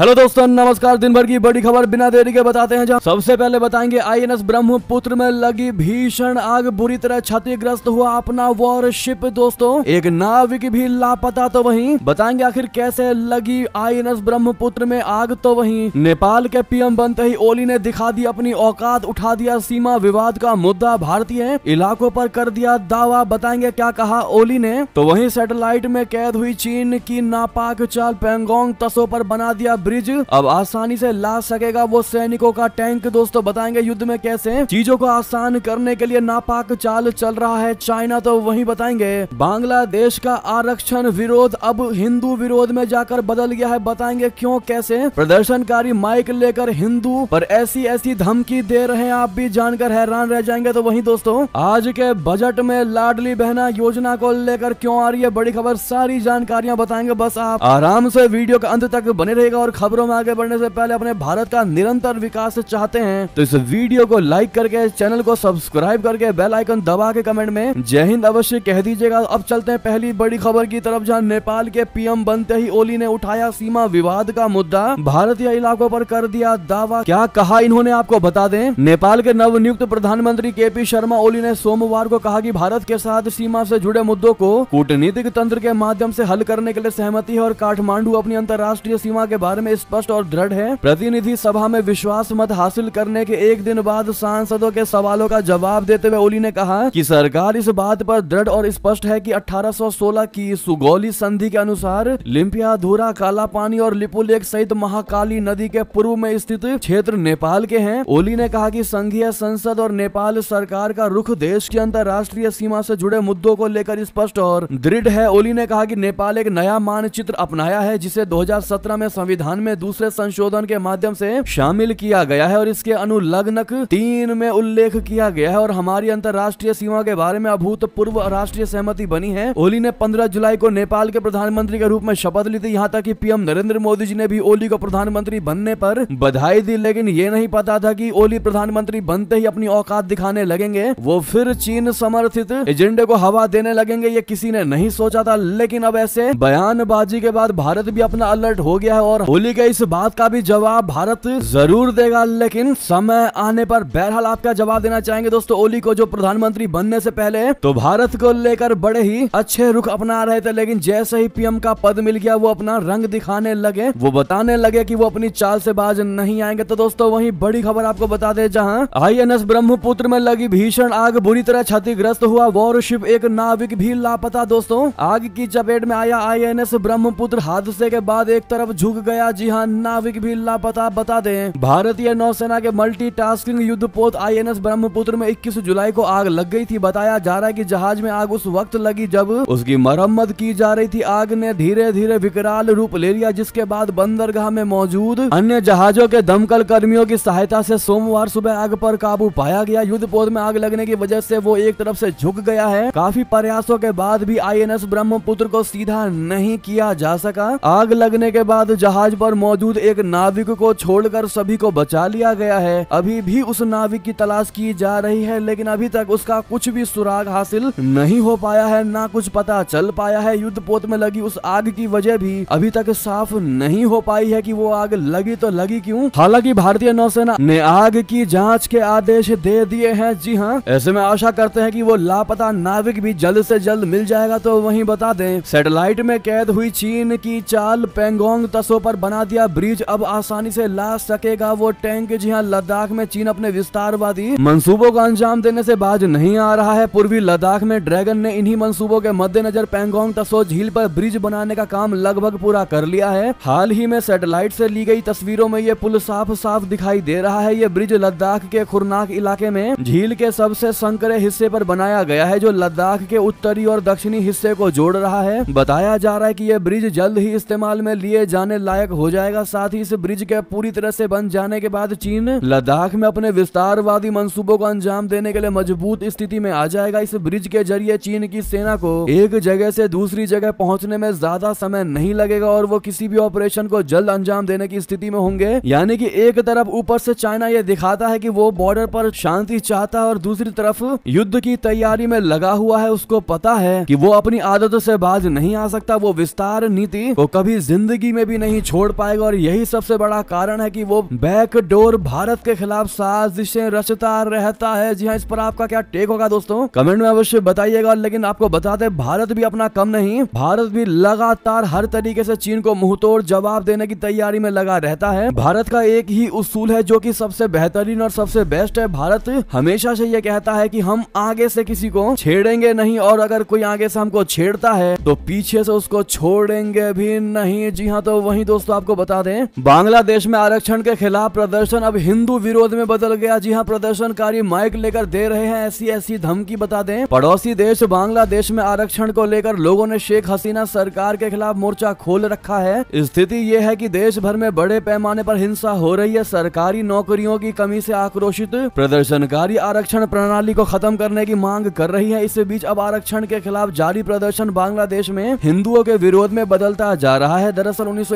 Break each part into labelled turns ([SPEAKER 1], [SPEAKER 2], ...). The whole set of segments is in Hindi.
[SPEAKER 1] हेलो दोस्तों नमस्कार दिन भर की बड़ी खबर बिना देरी के बताते हैं जहां सबसे पहले बताएंगे आईएनएस ब्रह्मपुत्र में लगी भीषण आग बुरी तरह क्षतिग्रस्त हुआ अपना वॉरशिप दोस्तों एक नाविक भी लापता तो वहीं बताएंगे आखिर कैसे लगी आईएनएस ब्रह्मपुत्र में आग तो वहीं नेपाल के पीएम बनते ही ओली ने दिखा दी अपनी औकात उठा दिया सीमा विवाद का मुद्दा भारतीय इलाकों पर कर दिया दावा बताएंगे क्या कहा ओली ने तो वही सैटेलाइट में कैद हुई चीन की नापाक चाल पेंगोंग तसो पर बना दिया ब्रिज अब आसानी से ला सकेगा वो सैनिकों का टैंक दोस्तों बताएंगे युद्ध में कैसे चीजों को आसान करने के लिए नापाक चाल चल रहा है चाइना तो वही बताएंगे बांग्लादेश का आरक्षण विरोध अब हिंदू विरोध में जाकर बदल गया है बताएंगे क्यों कैसे प्रदर्शनकारी माइक लेकर हिंदू पर ऐसी ऐसी धमकी दे रहे हैं आप भी जानकर हैरान रह जाएंगे तो वही दोस्तों आज के बजट में लाडली बहना योजना को लेकर क्यों आ रही है बड़ी खबर सारी जानकारियां बताएंगे बस आप आराम से वीडियो के अंत तक बने रहेगा और खबरों में आगे बढ़ने से पहले अपने भारत का निरंतर विकास चाहते हैं तो इस वीडियो को लाइक करके चैनल को सब्सक्राइब करके बेल आइकन दबा के कमेंट में जय हिंद अवश्य कह दीजिएगा अब चलते हैं पहली बड़ी खबर की तरफ जहाँ नेपाल के पीएम बनते ही ओली ने उठाया सीमा विवाद का मुद्दा भारतीय इलाकों पर कर दिया दावा क्या कहा इन्होंने आपको बता दें नेपाल के नव नियुक्त प्रधानमंत्री के पी शर्मा ओली ने सोमवार को कहा की भारत के साथ सीमा से जुड़े मुद्दों को कूटनीतिक तंत्र के माध्यम से हल करने के लिए सहमति है और काठमांडू अपनी अंतर्राष्ट्रीय सीमा के बारे बारे में स्पष्ट और दृढ़ है प्रतिनिधि सभा में विश्वास मत हासिल करने के एक दिन बाद सांसदों के सवालों का जवाब देते हुए ओली ने कहा कि सरकार इस बात पर दृढ़ और स्पष्ट है कि 1816 की सुगौली संधि के अनुसार लिम्पिया धूरा काला पानी और लिपु सहित महाकाली नदी के पूर्व में स्थित क्षेत्र नेपाल के हैं ओली ने कहा कि संघीय संसद और नेपाल सरकार का रुख देश की अंतर्राष्ट्रीय सीमा से जुड़े मुद्दों को लेकर स्पष्ट और दृढ़ है ओली ने कहा कि नेपाल एक नया मानचित्र अपनाया है जिसे 2017 में संविधान संविधान में दूसरे संशोधन के माध्यम से शामिल किया गया है और इसके अनुलग्नक तीन में उल्लेख किया गया है और हमारी अंतर्राष्ट्रीय सीमा के बारे में अभूतपूर्व राष्ट्रीय सहमति बनी है ओली ने पंद्रह जुलाई को नेपाल के प्रधानमंत्री के रूप में शपथ ली थी यहाँ तक की पीएम नरेंद्र मोदी जी ने भी ओली को प्रधानमंत्री बनने पर बधाई दी लेकिन ये नहीं पता था की ओली प्रधानमंत्री बनते ही अपनी औकात दिखाने लगेंगे वो फिर चीन समर्थित एजेंडे को हवा देने लगेंगे ये किसी ने नहीं सोचा था लेकिन अब ऐसे बयानबाजी के बाद भारत भी अपना अलर्ट हो गया है और बोली गई इस बात का भी जवाब भारत जरूर देगा लेकिन समय आने पर बहरहाल आपका जवाब देना चाहेंगे दोस्तों ओली को जो प्रधानमंत्री बनने से पहले तो भारत को लेकर बड़े ही अच्छे रुख अपना रहे थे लेकिन जैसे ही पीएम का पद मिल गया वो अपना रंग दिखाने लगे वो बताने लगे की वो अपनी चाल से बाज नहीं आएंगे तो दोस्तों वही बड़ी खबर आपको बता दे जहाँ आई एन एस ब्रह्मपुत्र में लगी भीषण आग बुरी तरह क्षतिग्रस्त हुआ वॉरशिप एक नाविक भी लापता दोस्तों आग की चपेट में आया आई एन एस ब्रह्मपुत्र हादसे के बाद एक तरफ झुक गया जी हाँ नाविक भी लापता बता दें भारतीय नौसेना के मल्टी टास्किंग युद्ध पोत आई ब्रह्मपुत्र में इक्कीस जुलाई को आग लग गई थी बताया जा रहा है की जहाज में आग उस वक्त लगी जब उसकी मरम्मत की जा रही थी आग ने धीरे धीरे विकराल रूप ले लिया जिसके बाद बंदरगाह में मौजूद अन्य जहाजों के दमकल कर्मियों की सहायता से सोमवार सुबह आग पर काबू पाया गया युद्ध पोत में आग लगने की वजह से वो एक तरफ से झुक गया है काफी प्रयासों के बाद भी आईएनएस ब्रह्मपुत्र को सीधा नहीं किया जा सका आग लगने के बाद जहाज पर मौजूद एक नाविक को छोड़कर सभी को बचा लिया गया है अभी भी उस नाविक की तलाश की जा रही है लेकिन अभी तक उसका कुछ भी सुराग हासिल नहीं हो पाया है ना कुछ पता चल पाया है युद्ध पोत में लगी उस आग की वजह भी अभी तक साफ नहीं हो पाई है कि वो आग लगी तो लगी क्यों हालांकि भारतीय नौसेना ने आग की जांच के आदेश दे दिए हैं जी हाँ ऐसे में आशा करते हैं कि वो लापता नाविक भी जल्द से जल्द मिल जाएगा तो वहीं बता दें सैटेलाइट में कैद हुई चीन की चाल पेंगोंग तसो पर बना दिया ब्रिज अब आसानी से ला सकेगा वो टैंक जी हाँ लद्दाख में चीन अपने विस्तारवादी मंसूबों का अंजाम देने से बाज नहीं आ रहा है पूर्वी लद्दाख में ड्रैगन ने इन्हीं मंसूबों के मद्देनजर पेंगोंग तसो झील पर ब्रिज बनाने का काम लगभग पूरा कर लिया है हाल ही में सेटेलाइट से ली गई तस्वीरों में ये पुल साफ साफ दिखाई दे रहा है ये ब्रिज लद्दाख के खुरनाक इलाके में झील के सबसे संकरे हिस्से पर बनाया गया है जो लद्दाख के उत्तरी और दक्षिणी हिस्से को जोड़ रहा है बताया जा रहा है कि यह ब्रिज जल्द ही इस्तेमाल में लिए जाने लायक हो जाएगा साथ ही इस ब्रिज के पूरी तरह से बन जाने के बाद चीन लद्दाख में अपने विस्तारवादी मंसूबों को अंजाम देने के लिए मजबूत स्थिति में आ जाएगा इस ब्रिज के जरिए चीन की सेना को एक जगह से दूसरी जगह पहुंचने में ज्यादा समय नहीं लगेगा और वो किसी भी ऑपरेशन को जल्द अंजाम देने की स्थिति में होंगे यानी कि एक तरफ ऊपर से चाइना ये दिखाता है कि वो बॉर्डर पर शांति चाहता है और दूसरी तरफ युद्ध की तैयारी में लगा हुआ है उसको पता है कि वो अपनी आदतों से बाज नहीं आ सकता वो विस्तार नीति को कभी जिंदगी में भी नहीं छोड़ छोड़ पाएगा और यही सबसे बड़ा कारण है कि वो बैकडोर भारत के खिलाफ साजिशें रचता रहता है जी हाँ इस पर आपका क्या टेक होगा दोस्तों कमेंट में अवश्य बताइएगा लेकिन आपको बताते भारत भी अपना कम नहीं भारत भी लगातार हर तरीके से चीन को मुंह जवाब देने की तैयारी में लगा रहता है भारत का एक ही उसूल है जो की सबसे बेहतरीन और सबसे बेस्ट है भारत हमेशा से यह कहता है की हम आगे से किसी को छेड़ेंगे नहीं और अगर कोई आगे से हमको छेड़ता है तो पीछे से उसको छोड़ेंगे भी नहीं जी हाँ तो वही दोस्तों दोस्तों आपको बता दें बांग्लादेश में आरक्षण के खिलाफ प्रदर्शन अब हिंदू विरोध में बदल गया जी हाँ प्रदर्शनकारी माइक लेकर दे रहे हैं ऐसी ऐसी धमकी बता दें पड़ोसी देश बांग्लादेश में आरक्षण को लेकर लोगों ने शेख हसीना सरकार के खिलाफ मोर्चा खोल रखा है स्थिति ये है की देश भर में बड़े पैमाने पर हिंसा हो रही है सरकारी नौकरियों की कमी से आक्रोशित प्रदर्शनकारी आरक्षण प्रणाली को खत्म करने की मांग कर रही है इस बीच अब आरक्षण के खिलाफ जारी प्रदर्शन बांग्लादेश में हिंदुओं के विरोध में बदलता जा रहा है दरअसल उन्नीस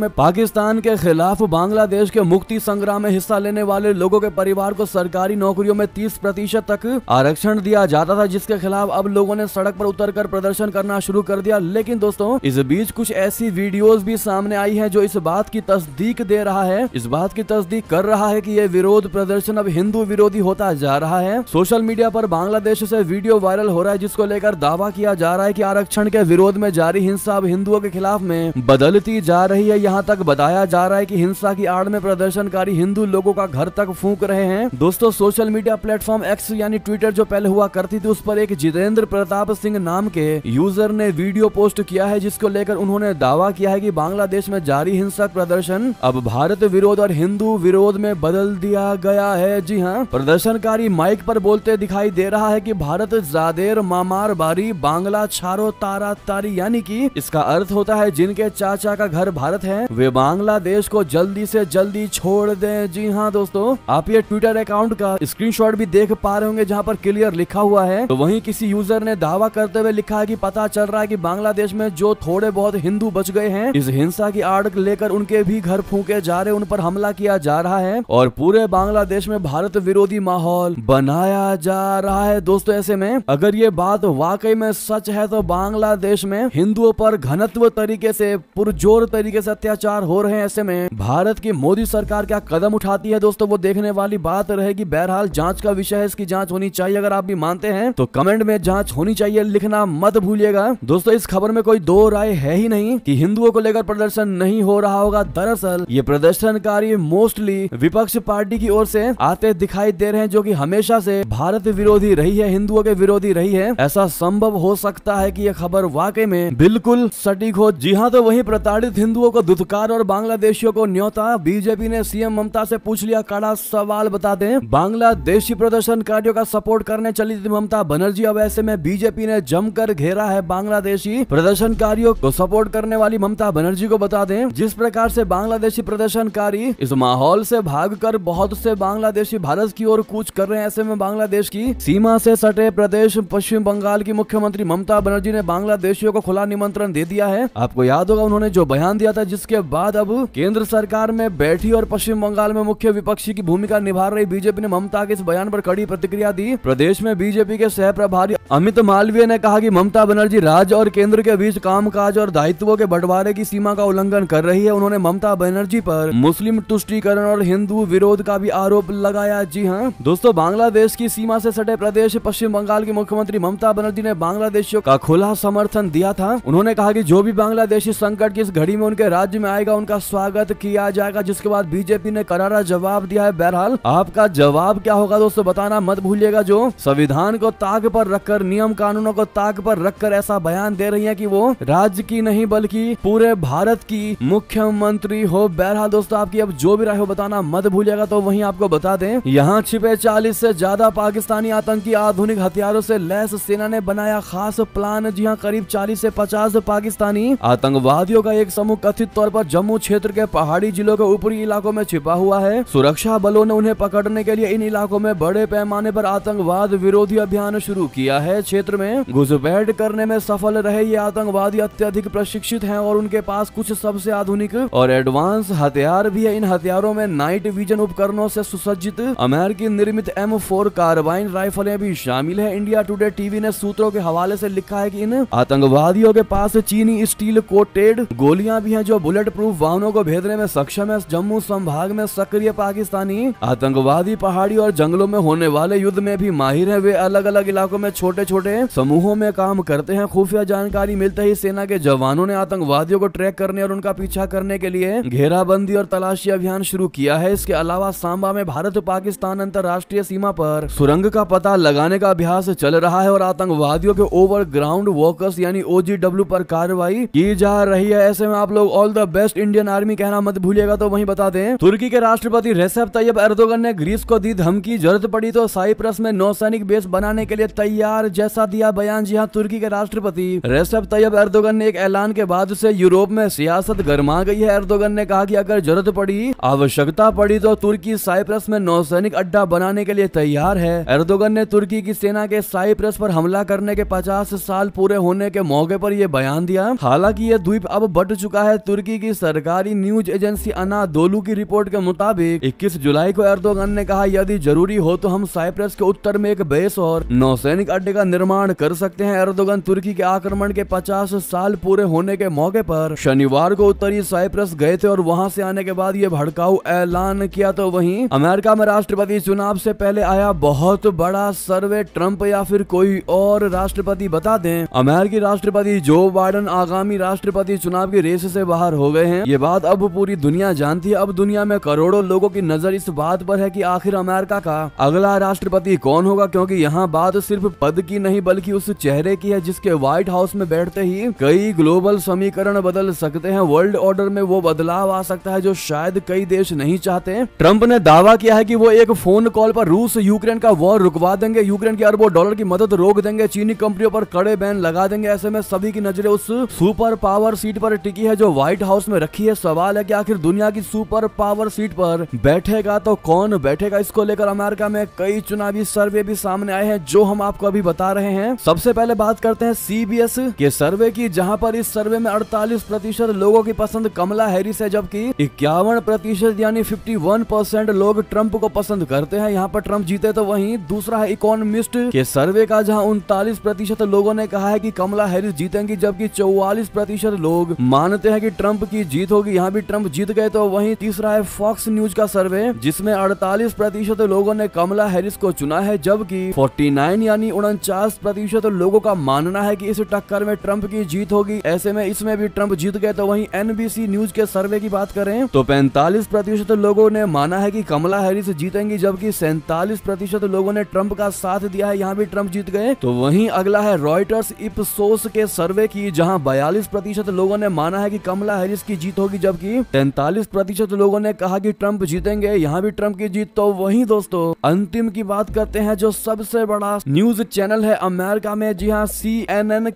[SPEAKER 1] में पाकिस्तान के खिलाफ बांग्लादेश के मुक्ति संग्राम में हिस्सा लेने वाले लोगों के परिवार को सरकारी नौकरियों में तीस प्रतिशत तक आरक्षण दिया जाता था जिसके खिलाफ अब लोगों ने सड़क पर उतरकर प्रदर्शन करना शुरू कर दिया लेकिन दोस्तों इस बीच कुछ ऐसी वीडियोस भी सामने आई है जो इस बात की तस्दीक दे रहा है इस बात की तस्दीक कर रहा है की ये विरोध प्रदर्शन अब हिंदू विरोधी होता जा रहा है सोशल मीडिया आरोप बांग्लादेश से वीडियो वायरल हो रहा है जिसको लेकर दावा किया जा रहा है की आरक्षण के विरोध में जारी हिंसा अब हिंदुओं के खिलाफ में बदलती जा रही है यहाँ तक बताया जा रहा है कि हिंसा की आड़ में प्रदर्शनकारी हिंदू लोगों का घर तक फूंक रहे हैं दोस्तों सोशल मीडिया प्लेटफॉर्म एक्स यानी ट्विटर जो पहले हुआ करती थी उस पर एक जितेंद्र प्रताप सिंह नाम के यूजर ने वीडियो पोस्ट किया है जिसको लेकर उन्होंने दावा किया है की बांग्लादेश में जारी हिंसक प्रदर्शन अब भारत विरोध और हिंदू विरोध में बदल दिया गया है जी हाँ प्रदर्शनकारी माइक पर बोलते दिखाई दे रहा है कि भारत जादेर मामार बारी बांग्ला छारो तारा तारी यानी की इसका अर्थ होता है जिनके चाचा का घर भारत है हैं वे बांग्लादेश को जल्दी से जल्दी छोड़ दें जी हाँ दोस्तों आप ये ट्विटर अकाउंट का स्क्रीनशॉट भी देख पा रहे होंगे जहाँ पर क्लियर लिखा हुआ है तो वहीं किसी यूजर ने दावा करते हुए लिखा है कि पता चल रहा है कि बांग्लादेश में जो थोड़े बहुत हिंदू बच गए हैं इस हिंसा की आड़ लेकर उनके भी घर फूके जा रहे उन पर हमला किया जा रहा है और पूरे बांग्लादेश में भारत विरोधी माहौल बनाया जा रहा है दोस्तों ऐसे में अगर ये बात वाकई में सच है तो बांग्लादेश में हिंदुओं पर घनत्व तरीके से पुरजोर तरीके से अत्याचार हो रहे हैं ऐसे में भारत की मोदी सरकार क्या कदम उठाती है दोस्तों वो देखने वाली बात रहेगी बहरहाल जांच का विषय है इसकी जांच होनी चाहिए अगर आप भी मानते हैं तो कमेंट में जांच होनी चाहिए लिखना मत भूलिएगा दोस्तों इस खबर में कोई दो राय है ही नहीं की हिंदुओं को लेकर प्रदर्शन नहीं हो रहा होगा दरअसल ये प्रदर्शनकारी मोस्टली विपक्ष पार्टी की ओर से आते दिखाई दे रहे हैं जो की हमेशा से भारत विरोधी रही है हिंदुओं के विरोधी रही है ऐसा संभव हो सकता है की यह खबर वाकई में बिल्कुल सटीक हो जी हाँ तो वही प्रताड़ित हिंदुओं को जुल्फकार और बांग्लादेशियों को न्योता बीजेपी ने सीएम ममता से पूछ लिया कड़ा सवाल बता दें बांग्लादेशी प्रदर्शनकारियों का सपोर्ट करने चली थी ममता बनर्जी अब ऐसे में बीजेपी ने जमकर घेरा है बांग्लादेशी प्रदर्शनकारियों को सपोर्ट करने वाली ममता बनर्जी को बता दें जिस प्रकार से बांग्लादेशी प्रदर्शनकारी इस माहौल से भाग कर बहुत से बांग्लादेशी भारत की ओर कूच कर रहे हैं ऐसे में बांग्लादेश की सीमा से सटे प्रदेश पश्चिम बंगाल की मुख्यमंत्री ममता बनर्जी ने बांग्लादेशियों को खुला निमंत्रण दे दिया है आपको याद होगा उन्होंने जो बयान दिया था जिसके इसके बाद अब केंद्र सरकार में बैठी और पश्चिम बंगाल में मुख्य विपक्षी की भूमिका निभा रही बीजेपी ने ममता के इस बयान आरोप कड़ी प्रतिक्रिया दी प्रदेश में बीजेपी के सह प्रभारी अमित मालवीय ने कहा की ममता बनर्जी राज्य और केंद्र के बीच कामकाज और दायित्वों के बंटवारे की सीमा का उल्लंघन कर रही है उन्होंने ममता बनर्जी पर मुस्लिम तुष्टीकरण और हिंदू विरोध का भी आरोप लगाया जी हाँ दोस्तों बांग्लादेश की सीमा से सटे प्रदेश पश्चिम बंगाल की मुख्यमंत्री ममता बनर्जी ने बांग्लादेशियों का खुला समर्थन दिया था उन्होंने कहा कि जो भी बांग्लादेशी संकट की इस घड़ी में उनके राज्य में आएगा उनका स्वागत किया जाएगा जिसके बाद बीजेपी ने करारा जवाब दिया है बहरहाल आपका जवाब क्या होगा दोस्तों बताना मत भूलिएगा जो संविधान को ताक पर रखकर नियम कानूनों को ताक पर रखकर ऐसा बयान दे रही है की वो राज्य की नहीं बल्कि पूरे भारत की मुख्यमंत्री हो बहरहाल दोस्तों आपकी अब जो भी राय हो बताना मत भूलिएगा तो वही आपको बता दें यहाँ छिपे चालीस से ज्यादा पाकिस्तानी आतंकी आधुनिक हथियारों से लैस सेना ने बनाया खास प्लान जी हाँ करीब चालीस से पचास पाकिस्तानी आतंकवादियों का एक समूह कथित तौर पर जम्मू क्षेत्र के पहाड़ी जिलों के ऊपरी इलाकों में छिपा हुआ है सुरक्षा बलों ने उन्हें पकड़ने के लिए इन इलाकों में बड़े पैमाने पर आतंकवाद विरोधी अभियान शुरू किया है क्षेत्र में घुसपैठ करने में सफल रहे ये आतंकवादी अत्यधिक प्रशिक्षित है और उनके पास कुछ सबसे आधुनिक और एडवांस हथियार भी है इन हथियारों में नाइट विजन उपकरणों से सुसज्जित अमेरिकी निर्मित एम फोर कार्बाइन राइफलें भी शामिल है इंडिया टुडे टीवी ने सूत्रों के हवाले से लिखा है कि इन आतंकवादियों के पास चीनी स्टील कोटेड गोलियां भी हैं जो बुलेट प्रूफ वाहनों को भेजने में सक्षम है जम्मू संभाग में सक्रिय पाकिस्तानी आतंकवादी पहाड़ी और जंगलों में होने वाले युद्ध में भी माहिर है वे अलग अलग इलाकों में छोटे छोटे समूहों में काम करते हैं खुफिया जानकारी मिलते ही सेना के जवानों ने आतंकवादियों को ट्रैक करने और उनका पीछा करने के लिए घेराबंदी और तलाशी अभियान शुरू किया है इसके अलावा सांबा में भारत पाकिस्तान अंतर्राष्ट्रीय सीमा पर सुरंग का पता लगाने का अभ्यास चल रहा है और आतंकवादियों के ओवर ग्राउंड वॉकर्स यानी ओजीडब्ल्यू पर कार्रवाई की जा रही है ऐसे में आप लोग all the best Indian army कहना मत भूलिएगा तो वही बता दें तुर्की के राष्ट्रपति रेसेप तैयब एर्दोगन ने ग्रीस को दी धमकी जरूरत पड़ी तो साइप्रस में नौसैनिक बेस बनाने के लिए तैयार जैसा दिया बयान जी हाँ तुर्की के राष्ट्रपति रेसेप तैयब एर्दोगन ने एक ऐलान के बाद से यूरोप में सियासत गर्मा गई है एर्दोगन ने कहा कि अगर जरूरत पड़ी आवश्यकता पड़ी तो तुर्की साइप्रस में नौसैनिक अड्डा बनाने के लिए तैयार है एर्दोगन ने तुर्की की सेना के साइप्रस पर हमला करने के 50 साल पूरे होने के मौके पर यह बयान दिया हालांकि यह द्वीप अब बट चुका है तुर्की तुर्की की सरकारी न्यूज एजेंसी अना दोलू की रिपोर्ट के मुताबिक 21 जुलाई को एर्दोगन ने कहा यदि जरूरी हो तो हम साइप्रस के उत्तर में एक बेस और नौसैनिक अड्डे का निर्माण कर सकते हैं एर्दोगन तुर्की के आक्रमण के 50 साल पूरे होने के मौके पर शनिवार को उत्तरी साइप्रस गए थे और वहां से आने के बाद ये भड़काऊ ऐलान किया तो वही अमेरिका में राष्ट्रपति चुनाव से पहले आया बहुत बड़ा सर्वे ट्रंप या फिर कोई और राष्ट्रपति बता दे अमेरिकी राष्ट्रपति जो बाइडन आगामी राष्ट्रपति चुनाव की रेस से बाहर हो गए हैं ये बात अब पूरी दुनिया जानती है अब दुनिया में करोड़ों लोगों की नजर इस बात पर है की आखिर अमेरिका का अगला राष्ट्रपति कौन होगा क्योंकि यहाँ बात सिर्फ पद की नहीं बल्कि उस चेहरे की है जिसके व्हाइट हाउस में बैठते ही कई ग्लोबल समीकरण बदल सकते हैं वर्ल्ड ऑर्डर में वो बदलाव आ सकता है जो शायद कई देश नहीं चाहते ट्रंप ने दावा किया है कि वो एक फोन कॉल पर रूस यूक्रेन का वॉर रुकवा देंगे यूक्रेन के अरबों डॉलर की मदद रोक देंगे चीनी कंपनियों पर कड़े बैन लगा देंगे ऐसे में सभी की नजरें उस सुपर पावर सीट पर टिकी है जो व्हाइट हाउस में रखी है सवाल है कि आखिर दुनिया की सुपर पावर सीट पर बैठेगा तो कौन बैठेगा इसको लेकर अमेरिका में कई चुनावी सर्वे भी सामने आए हैं जो हम आपको अभी बता रहे हैं सबसे पहले बात करते हैं सीबीएस के सर्वे की जहाँ पर इस सर्वे में अड़तालीस प्रतिशत लोगों की पसंद कमला हैरिस है जबकि इक्यावन प्रतिशत यानी वन परसेंट लोग ट्रंप को पसंद करते हैं यहाँ पर ट्रंप जीते तो वही दूसरा है इकोनमिस्ट के सर्वे का जहाँ उनतालीस प्रतिशत लोगों ने कहा है की कमला हैरिस जीतेंगी जबकि चौवालीस प्रतिशत लोग मानते हैं की ट्रंप ट्रंप की जीत होगी यहाँ भी ट्रंप जीत गए तो वहीं तीसरा है फॉक्स न्यूज का सर्वे जिसमें 48 प्रतिशत लोगों ने कमला हैरिस को चुना है जबकि 49 यानी उनचास प्रतिशत लोगों का मानना है कि इस टक्कर में ट्रंप की जीत होगी ऐसे में इसमें भी ट्रंप जीत गए तो वही एनबीसी न्यूज के सर्वे की बात करें तो पैंतालीस प्रतिशत लोगों ने माना है की कमला हैरिस जीतेंगी जबकि सैंतालीस प्रतिशत लोगों ने ट्रंप का साथ दिया है यहाँ भी ट्रंप जीत गए तो वहीं अगला है रॉयटर्स इपसोस के सर्वे की जहाँ बयालीस प्रतिशत लोगों ने माना है की कमला हैरिस हारिस की जीत होगी जबकि तैतालीस प्रतिशत लोगो ने कहा की ट्रंप जीतेंगे यहाँ भी ट्रंप की जीत तो वही दोस्तों अंतिम की बात करते हैं जो सबसे बड़ा न्यूज चैनल है अमेरिका में जी हाँ सी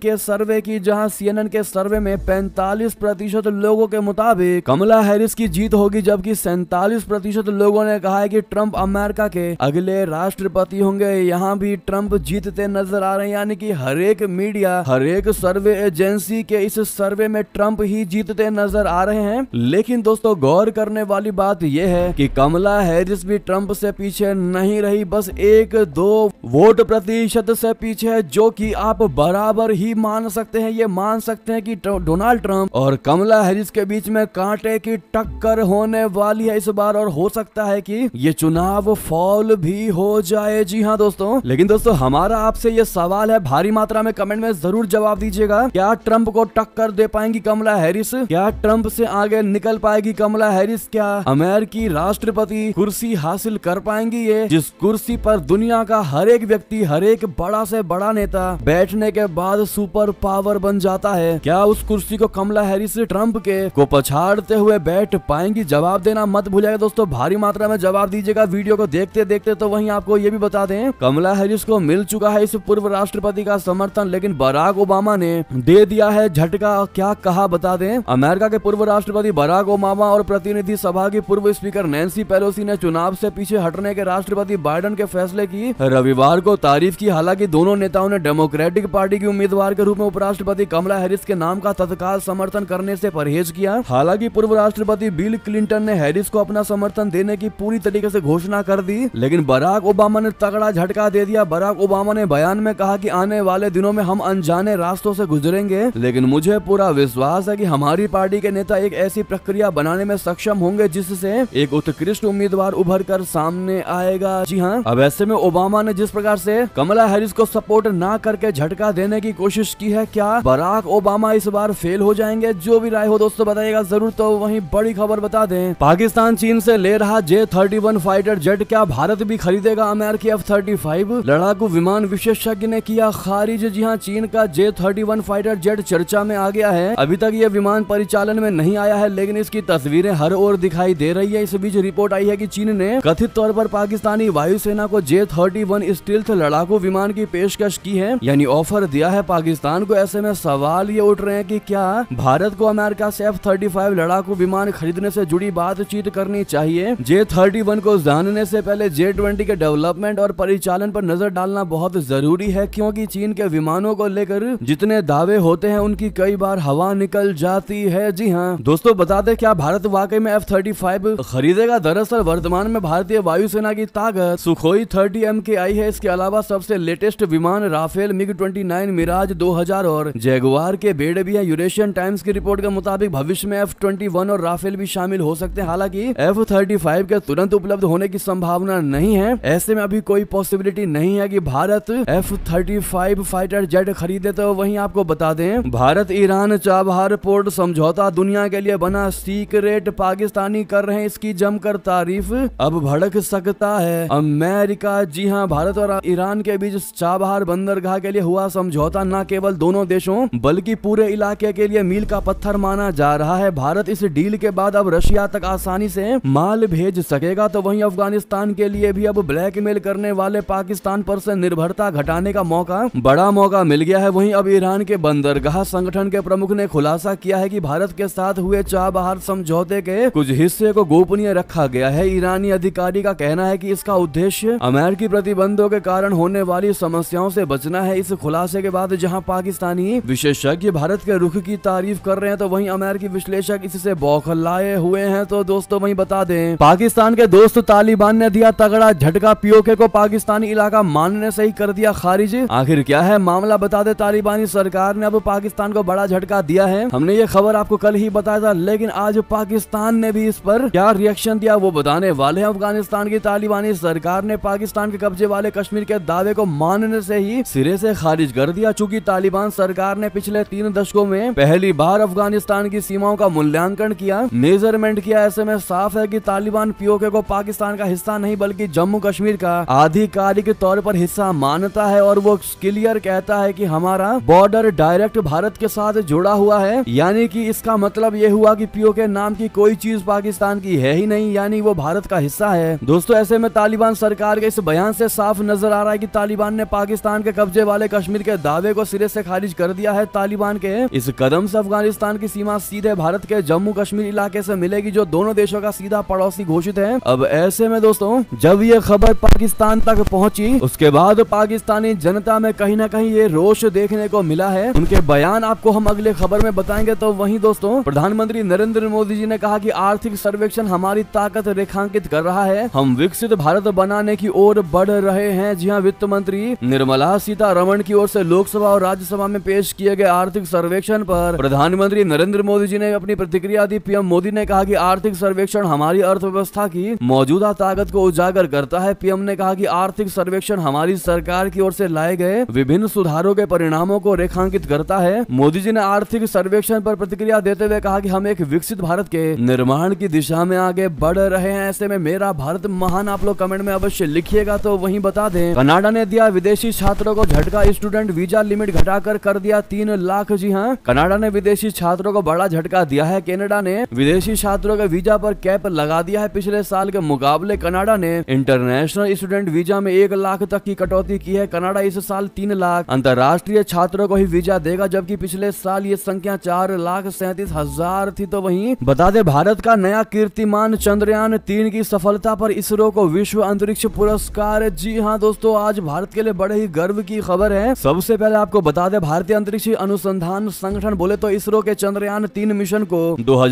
[SPEAKER 1] के सर्वे की जहाँ सी के सर्वे में पैंतालीस प्रतिशत लोगों के मुताबिक कमला हैरिस की जीत होगी जबकि सैतालीस प्रतिशत लोगों ने कहा है कि ट्रंप अमेरिका के अगले राष्ट्रपति होंगे यहाँ भी ट्रंप जीतते नजर आ रहे हैं यानी कि हरेक मीडिया हरेक सर्वे एजेंसी के इस सर्वे में ट्रंप ही जीतते नजर नजर आ रहे हैं लेकिन दोस्तों गौर करने वाली बात यह है कि कमला हैरिस भी ट्रंप से पीछे नहीं रही बस एक दो वोट प्रतिशत से पीछे है जो कि आप बराबर ही मान सकते हैं ये मान सकते हैं कि डोनाल्ड ट्रंप और कमला हैरिस के बीच में कांटे की टक्कर होने वाली है इस बार और हो सकता है कि ये चुनाव फॉल भी हो जाए जी हाँ दोस्तों लेकिन दोस्तों हमारा आपसे ये सवाल है भारी मात्रा में कमेंट में जरूर जवाब दीजिएगा क्या ट्रंप को टक्कर दे पाएंगी कमला हैरिस क्या क्या ट्रंप से आगे निकल पाएगी कमला हैरिस क्या अमेरिकी राष्ट्रपति कुर्सी हासिल कर पाएंगी ये जिस कुर्सी पर दुनिया का हर एक व्यक्ति हर एक बड़ा से बड़ा नेता बैठने के बाद सुपर पावर बन जाता है क्या उस कुर्सी को कमला हैरिस ट्रंप के को पछाड़ते हुए बैठ पाएंगी जवाब देना मत जाएगा दोस्तों भारी मात्रा में जवाब दीजिएगा वीडियो को देखते देखते तो वही आपको ये भी बता दें कमला हैरिस को मिल चुका है इस पूर्व राष्ट्रपति का समर्थन लेकिन बराक ओबामा ने दे दिया है झटका क्या कहा बता दें अमेरिका अमेरिका के पूर्व राष्ट्रपति बराक ओबामा और प्रतिनिधि सभा की पूर्व स्पीकर नैन्सी पेलोसी ने चुनाव से पीछे हटने के राष्ट्रपति बाइडन के फैसले की रविवार को तारीफ की हालांकि दोनों नेताओं ने डेमोक्रेटिक पार्टी की उम्मीदवार के रूप में उपराष्ट्रपति कमला हैरिस के नाम का तत्काल समर्थन करने से परहेज किया हालांकि पूर्व राष्ट्रपति बिल क्लिंटन ने हैरिस को अपना समर्थन देने की पूरी तरीके से घोषणा कर दी लेकिन बराक ओबामा ने तगड़ा झटका दे दिया बराक ओबामा ने बयान में कहा की आने वाले दिनों में हम अनजाने रास्तों से गुजरेंगे लेकिन मुझे पूरा विश्वास है की हमारी पार्टी पार्टी के नेता एक ऐसी प्रक्रिया बनाने में सक्षम होंगे जिससे एक उत्कृष्ट उम्मीदवार उभर कर सामने आएगा जी हाँ अब ऐसे में ओबामा ने जिस प्रकार से कमला हैरिस को सपोर्ट ना करके झटका देने की कोशिश की है क्या बराक ओबामा इस बार फेल हो जाएंगे जो भी राय हो दोस्तों बताइएगा जरूर तो वही बड़ी खबर बता दें पाकिस्तान चीन से ले रहा J thirty one fighter jet क्या भारत भी खरीदेगा अमेरिकी एफ थर्टी फाइव लड़ाकू विमान विशेषज्ञ ने किया खारिज जी हाँ चीन का J thirty one fighter jet चर्चा में आ गया है अभी तक ये विमान परिचय चालन में नहीं आया है लेकिन इसकी तस्वीरें हर ओर दिखाई दे रही है इस बीच रिपोर्ट आई है की चीन ने कथित तौर पर पाकिस्तानी वायुसेना को जे थर्टी वन स्टील्थ लड़ाकू विमान की पेशकश की है यानी ऑफर दिया है पाकिस्तान को ऐसे में सवाल ये उठ रहे हैं की क्या भारत को अमेरिका से एफ थर्टी फाइव लड़ाकू विमान खरीदने से जुड़ी बातचीत करनी चाहिए जे थर्टी वन को जानने से पहले जे ट्वेंटी के डेवलपमेंट और परिचालन पर नजर डालना बहुत जरूरी है क्योंकि चीन के विमानों को लेकर जितने दावे होते हैं उनकी कई बार हवा निकल जाती है है जी हाँ दोस्तों बता दे क्या भारत वाकई में एफ थर्टी फाइव खरीदेगा दरअसल वर्तमान में भारतीय वायुसेना की ताकत सुखोई थर्टी एम के आई है इसके अलावा सबसे लेटेस्ट विमान Rafale MiG twenty nine Mirage दो हजार और जैगुआर के बेड भी है यूरेशियन टाइम्स की रिपोर्ट के मुताबिक भविष्य में एफ ट्वेंटी वन और राफेल भी शामिल हो सकते हैं हालांकि एफ थर्टी फाइव के तुरंत उपलब्ध होने की संभावना नहीं है ऐसे में अभी कोई पॉसिबिलिटी नहीं है की Bharat F thirty five fighter jet खरीदे तो वही आपको बता दें भारत ईरान चाबहार पोर्ट समझौता पता दुनिया के लिए बना सीक्रेट पाकिस्तानी कर रहे हैं इसकी जमकर तारीफ अब भड़क सकता है अमेरिका जी हाँ भारत और ईरान के बीच चाबहार बंदरगाह के लिए हुआ समझौता न केवल दोनों देशों बल्कि पूरे इलाके के लिए मील का पत्थर माना जा रहा है भारत इस डील के बाद अब रशिया तक आसानी से माल भेज सकेगा तो वहीं अफगानिस्तान के लिए भी अब ब्लैकमेल करने वाले पाकिस्तान पर से निर्भरता घटाने का मौका बड़ा मौका मिल गया है वहीं अब ईरान के बंदरगाह संगठन के प्रमुख ने खुलासा किया है कि भारत भारत के साथ हुए चाबहार समझौते के कुछ हिस्से को गोपनीय रखा गया है ईरानी अधिकारी का कहना है कि इसका उद्देश्य अमेरिकी प्रतिबंधों के कारण होने वाली समस्याओं से बचना है इस खुलासे के बाद जहां पाकिस्तानी विशेषज्ञ भारत के रुख की तारीफ कर रहे हैं तो वहीं अमेरिकी विश्लेषक इससे बौखलाए हुए हैं तो दोस्तों वही बता दें पाकिस्तान के दोस्त तालिबान ने दिया तगड़ा झटका पीओके को पाकिस्तानी इलाका मानने से ही कर दिया खारिज आखिर क्या है मामला बता दे तालिबानी सरकार ने अब पाकिस्तान को बड़ा झटका दिया है हमने ये खबर आपको आपको कल ही बताया था लेकिन आज पाकिस्तान ने भी इस पर क्या रिएक्शन दिया वो बताने वाले हैं अफगानिस्तान की तालिबानी सरकार ने पाकिस्तान के कब्जे वाले कश्मीर के दावे को मानने से ही सिरे से खारिज कर दिया चूंकि तालिबान सरकार ने पिछले तीन दशकों में पहली बार अफगानिस्तान की सीमाओं का मूल्यांकन किया मेजरमेंट किया ऐसे में साफ है की तालिबान पीओके को पाकिस्तान का हिस्सा नहीं बल्कि जम्मू कश्मीर का आधिकारिक तौर पर हिस्सा मानता है और वो क्लियर कहता है की हमारा बॉर्डर डायरेक्ट भारत के साथ जुड़ा हुआ है यानी कि इसका मतलब ये हुआ कि पीओ के नाम की कोई चीज पाकिस्तान की है ही नहीं यानी वो भारत का हिस्सा है दोस्तों ऐसे में तालिबान सरकार के इस बयान से साफ नजर आ रहा है कि तालिबान ने पाकिस्तान के कब्जे वाले कश्मीर के दावे को सिरे से खारिज कर दिया है तालिबान के इस कदम से अफगानिस्तान की सीमा सीधे भारत के जम्मू कश्मीर इलाके से मिलेगी जो दोनों देशों का सीधा पड़ोसी घोषित है अब ऐसे में दोस्तों जब ये खबर पाकिस्तान तक पहुँची उसके बाद पाकिस्तानी जनता में कहीं ना कहीं ये रोष देखने को मिला है उनके बयान आपको हम अगले खबर में बताएंगे तो वही दोस्तों प्रधानमंत्री नरेंद्र मोदी जी ने कहा कि आर्थिक सर्वेक्षण हमारी ताकत रेखांकित कर रहा है हम विकसित भारत बनाने की ओर बढ़ रहे हैं जी हाँ वित्त मंत्री निर्मला सीतारमण की ओर से लोकसभा और राज्यसभा में पेश किए गए आर्थिक सर्वेक्षण पर प्रधानमंत्री नरेंद्र मोदी जी ने अपनी प्रतिक्रिया दी पीएम मोदी ने कहा कि आर्थिक सर्वेक्षण हमारी अर्थव्यवस्था की मौजूदा ताकत को उजागर करता है पीएम ने कहा कि आर्थिक सर्वेक्षण हमारी सरकार की ओर से लाए गए विभिन्न सुधारों के परिणामों को रेखांकित करता है मोदी जी ने आर्थिक सर्वेक्षण पर प्रतिक्रिया प्रतिक्रिया देते हुए कहा कि हम एक विकसित भारत के निर्माण की दिशा में आगे बढ़ रहे हैं ऐसे में मेरा भारत महान आप लोग कमेंट में अवश्य लिखिएगा तो वही बता दें कनाडा ने दिया विदेशी छात्रों को झटका स्टूडेंट वीजा लिमिट घटाकर कर दिया तीन लाख जी हाँ कनाडा ने विदेशी छात्रों को बड़ा झटका दिया है कनाडा ने विदेशी छात्रों के वीजा पर कैप लगा दिया है पिछले साल के मुकाबले कनाडा ने इंटरनेशनल स्टूडेंट वीजा में एक लाख तक की कटौती की है कनाडा इस साल तीन लाख अंतर्राष्ट्रीय छात्रों को ही वीजा देगा जबकि पिछले साल ये संख्या चार लाख से सैतीस हजार थी तो वहीं बता दे भारत का नया कीर्तिमान चंद्रयान तीन की सफलता पर इसरो को विश्व अंतरिक्ष पुरस्कार जी हाँ दोस्तों आज भारत के लिए बड़े ही गर्व की खबर है सबसे पहले आपको बता दे भारतीय अंतरिक्ष अनुसंधान संगठन बोले तो इसरो के चंद्रयान तीन मिशन को दो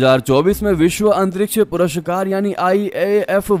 [SPEAKER 1] में विश्व अंतरिक्ष पुरस्कार यानी आई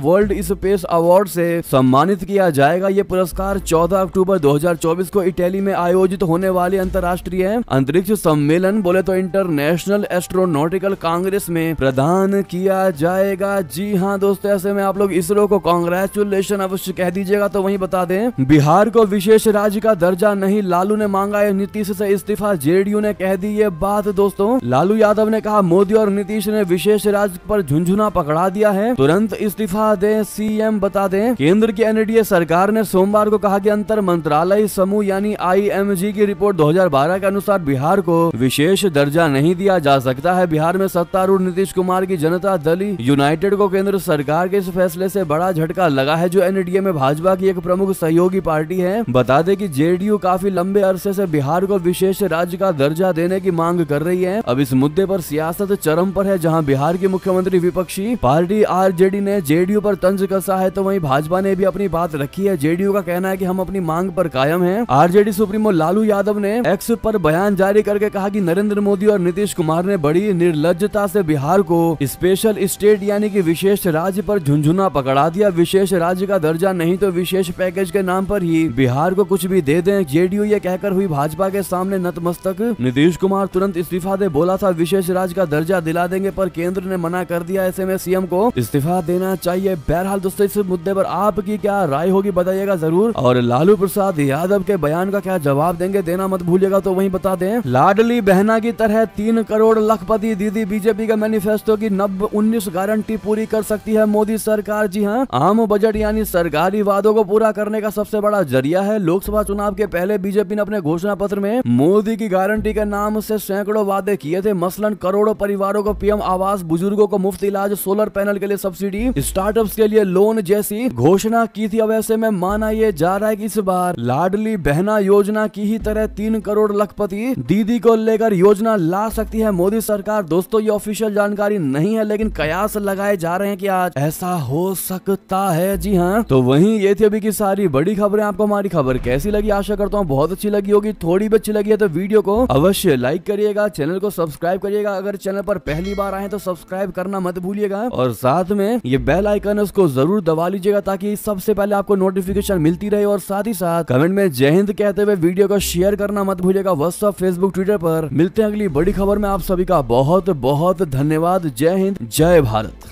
[SPEAKER 1] वर्ल्ड स्पेस अवार्ड से सम्मानित किया जाएगा ये पुरस्कार 14 अक्टूबर 2024 को इटली में आयोजित होने वाले अंतर्राष्ट्रीय अंतरिक्ष सम्मेलन बोले तो इंटरनेशनल नेशनल एस्ट्रोनॉटिकल कांग्रेस में प्रदान किया जाएगा जी हाँ दोस्तों ऐसे में आप लोग इसरो को कांग्रेचुलेशन अवश्य कह दीजिएगा तो वही बता दें बिहार को विशेष राज्य का दर्जा नहीं लालू ने मांगा है नीतीश से इस्तीफा जेडीयू ने कह दी ये बात दोस्तों लालू यादव ने कहा मोदी और नीतीश ने विशेष राज्य पर झुंझुना पकड़ा दिया है तुरंत इस्तीफा दे सीएम बता दें केंद्र की एनडीए सरकार ने सोमवार को कहा कि अंतर मंत्रालय समूह यानी आईएमजी की रिपोर्ट 2012 के अनुसार बिहार को विशेष दर्जा नहीं दिया जा जा सकता है बिहार में सत्तारूढ़ नीतीश कुमार की जनता दल यूनाइटेड को केंद्र सरकार के इस फैसले से बड़ा झटका लगा है जो एनडीए में भाजपा की एक प्रमुख सहयोगी पार्टी है बता दे की जेडीयू काफी लंबे अरसे से बिहार को विशेष राज्य का दर्जा देने की मांग कर रही है अब इस मुद्दे पर सियासत चरम पर है जहां बिहार की मुख्यमंत्री विपक्षी पार्टी आरजेडी ने जेडीयू पर तंज कसा है तो वहीं भाजपा ने भी अपनी बात रखी है जेडीयू का कहना है कि हम अपनी मांग पर कायम हैं आरजेडी सुप्रीमो लालू यादव ने एक्स पर बयान जारी करके कहा कि नरेंद्र मोदी और नीतीश कुमार सरकार ने बड़ी निर्लजता से बिहार को स्पेशल स्टेट यानी कि विशेष राज्य पर झुंझुना पकड़ा दिया विशेष राज्य का दर्जा नहीं तो विशेष पैकेज के नाम पर ही बिहार को कुछ भी दे दें जेडीयू ये कहकर हुई भाजपा के सामने नतमस्तक नीतीश कुमार तुरंत इस्तीफा दे बोला था विशेष राज्य का दर्जा दिला देंगे पर केंद्र ने मना कर दिया ऐसे में सीएम को इस्तीफा देना चाहिए बहरहाल दोस्तों इस मुद्दे पर आपकी क्या राय होगी बताइएगा जरूर और लालू प्रसाद यादव के बयान का क्या जवाब देंगे देना मत भूलिएगा तो वही बता दें लाडली बहना की तरह तीन करोड़ करोड़ लखपति दीदी बीजेपी का मैनिफेस्टो की नब्बे उन्नीस गारंटी पूरी कर सकती है मोदी सरकार जी हाँ आम बजट यानी सरकारी वादों को पूरा करने का सबसे बड़ा जरिया है लोकसभा चुनाव के पहले बीजेपी ने अपने घोषणा पत्र में मोदी की गारंटी के नाम से सैकड़ों वादे किए थे मसलन करोड़ों परिवारों को पीएम आवास बुजुर्गों को मुफ्त इलाज सोलर पैनल के लिए सब्सिडी स्टार्टअप के लिए लोन जैसी घोषणा की थी अब ऐसे में माना यह जा रहा है की इस बार लाडली बहना योजना की ही तरह तीन करोड़ लखपति दीदी को लेकर योजना ला सकती है मोदी सरकार दोस्तों ये ऑफिशियल जानकारी नहीं है लेकिन कयास लगाए जा रहे हैं कि आज ऐसा हो सकता है जी हाँ तो वही ये थी अभी की सारी बड़ी खबरें आपको हमारी खबर कैसी लगी आशा करता हूँ बहुत अच्छी लगी होगी थोड़ी भी अच्छी लगी है तो वीडियो को अवश्य लाइक करिएगा चैनल को सब्सक्राइब करिएगा अगर चैनल पर पहली बार आए तो सब्सक्राइब करना मत भूलिएगा और साथ में ये बेल आइकन उसको जरूर दबा लीजिएगा ताकि सबसे पहले आपको नोटिफिकेशन मिलती रहे और साथ ही साथ कमेंट में जय हिंद कहते हुए वीडियो को शेयर करना मत भूलिएगा व्हाट्सअप फेसबुक ट्विटर पर मिलते हैं अगली बड़ी खबर में आप सभी का बहुत बहुत धन्यवाद जय हिंद जय भारत